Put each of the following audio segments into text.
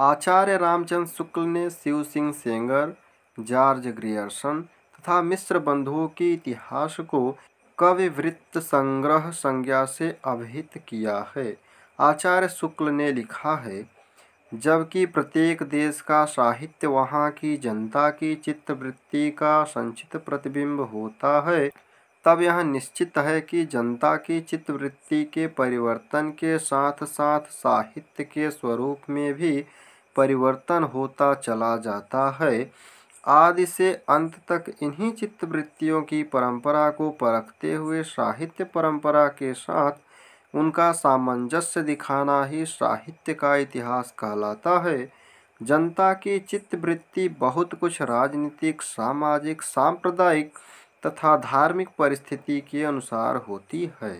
आचार्य रामचंद्र शुक्ल ने Shiv Singh Sengar George Grierson तथा मिश्र बंधुओं के इतिहास को कवि वृत्त संग्रह संज्ञा से अभिहित किया है आचार्य शुक्ल ने लिखा है जबकि प्रत्येक देश का साहित्य वहाँ की जनता की चित्तवृत्ति का संचित प्रतिबिंब होता है तब यह निश्चित है कि जनता की चित्तवृत्ति के परिवर्तन के साथ साथ साहित्य के स्वरूप में भी परिवर्तन होता चला जाता है आदि से अंत तक इन्हीं चित्तवृत्तियों की परंपरा को परखते हुए साहित्य परंपरा के साथ उनका सामंजस्य दिखाना ही साहित्य का इतिहास कहलाता है जनता की चित्तवृत्ति बहुत कुछ राजनीतिक सामाजिक सांप्रदायिक तथा धार्मिक परिस्थिति के अनुसार होती है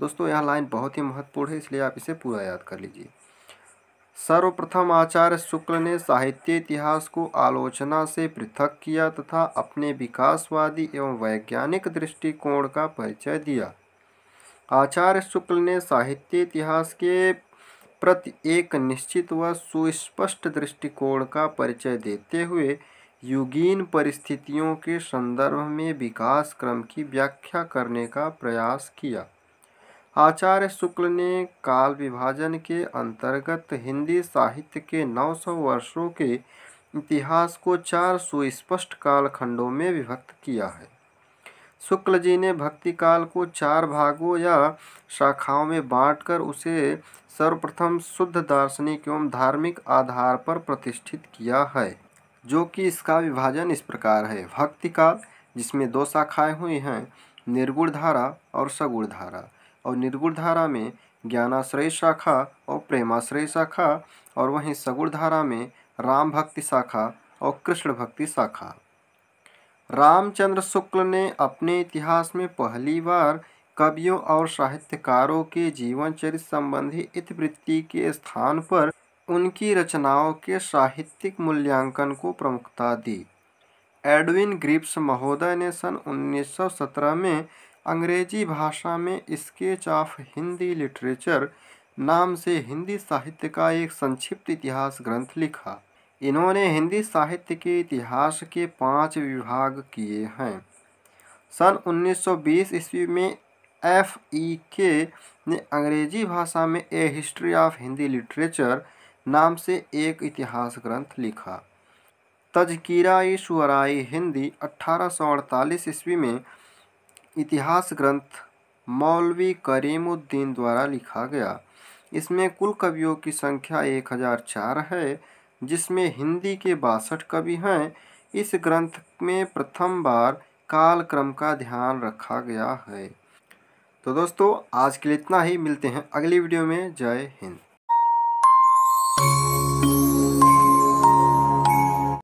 दोस्तों यह लाइन बहुत ही महत्वपूर्ण है इसलिए आप इसे पूरा याद कर लीजिए सर्वप्रथम आचार्य शुक्ल ने साहित्य इतिहास को आलोचना से पृथक किया तथा अपने विकासवादी एवं वैज्ञानिक दृष्टिकोण का परिचय दिया आचार्य शुक्ल ने साहित्य इतिहास के प्रति एक निश्चित व सुस्पष्ट दृष्टिकोण का परिचय देते हुए युगीन परिस्थितियों के संदर्भ में विकास क्रम की व्याख्या करने का प्रयास किया आचार्य शुक्ल ने काल विभाजन के अंतर्गत हिंदी साहित्य के 900 वर्षों के इतिहास को चार सुस्पष्ट कालखंडों में विभक्त किया है शुक्ल जी ने भक्ति काल को चार भागों या शाखाओं में बांटकर उसे सर्वप्रथम शुद्ध दार्शनिक एवं धार्मिक आधार पर प्रतिष्ठित किया है जो कि इसका विभाजन इस प्रकार है भक्ति काल जिसमें दो शाखाएं हुई हैं निर्गुण धारा और सगुण धारा और निर्गुण धारा में ज्ञानाश्रय शाखा और प्रेमाश्रय शाखा और वहीं सगुण धारा में राम भक्ति शाखा और कृष्ण भक्ति शाखा रामचंद्र शुक्ल ने अपने इतिहास में पहली बार कवियों और साहित्यकारों के जीवन चरित्र संबंधी इतिवृत्ति के स्थान पर उनकी रचनाओं के साहित्यिक मूल्यांकन को प्रमुखता दी एडविन ग्रिप्स महोदय ने सन 1917 में अंग्रेजी भाषा में स्केच ऑफ हिंदी लिटरेचर नाम से हिंदी साहित्य का एक संक्षिप्त इतिहास ग्रंथ लिखा इन्होंने हिंदी साहित्य के इतिहास के पांच विभाग किए हैं सन 1920 ईस्वी में एफ ई के ने अंग्रेजी भाषा में a history of Hindi literature नाम से एक इतिहास ग्रंथ लिखा तजकीराई शुअराई हिंदी अट्ठारह ईस्वी में इतिहास ग्रंथ मौलवी करीमुद्दीन द्वारा लिखा गया इसमें कुल कवियों की संख्या एक हज़ार चार है जिसमें हिंदी के बासठ कवि हैं इस ग्रंथ में प्रथम बार कालक्रम का ध्यान रखा गया है तो दोस्तों आज के लिए इतना ही मिलते हैं अगली वीडियो में जय हिंद